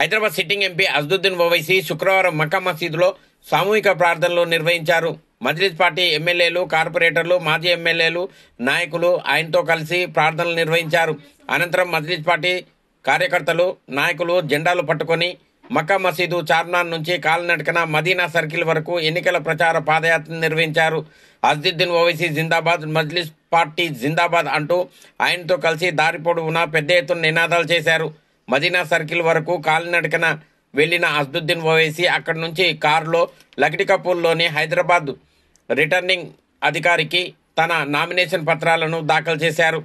Hyderabad sitting MP Asaduddin Owaisi శుక్రవారం మక్కా మసీదులో సామూహిక ప్రార్థనలు నిర్వహించారు మజ్లిస్ పార్టీ ఎమ్మెల్యేలు కార్పొరేటర్లు మాజీ ఎమ్మెల్యేలు నాయకులు ఆయనతో కలిసి ప్రార్థనలు నిర్వహించారు అనంతరం మజ్లిస్ పార్టీ కార్యకర్తలు నాయకులు జెండాలు పట్టుకొని మక్కా మసీదు చార్మినార్ నుంచి కాలినడకన మదీనా సర్కిల్ వరకు ఎన్నికల ప్రచార పాదయాత్ర నిర్వహించారు అజదుద్దీన్ ఓవైసీ జిందాబాద్ మజ్లిస్ పార్టీ జిందాబాద్ అంటూ ఆయనతో కలిసి దారి పొడవునా పెద్ద ఎత్తున నినాదాలు చేశారు మదీనా సర్కిల్ వరకు కాలినడకన వెళ్లిన అస్దుద్దీన్ ఓవైసీ అక్కడి నుంచి కారులో లకిటికపూర్లోని హైదరాబాద్ రిటర్నింగ్ అధికారికి తన నామినేషన్ పత్రాలను దాఖలు చేశారు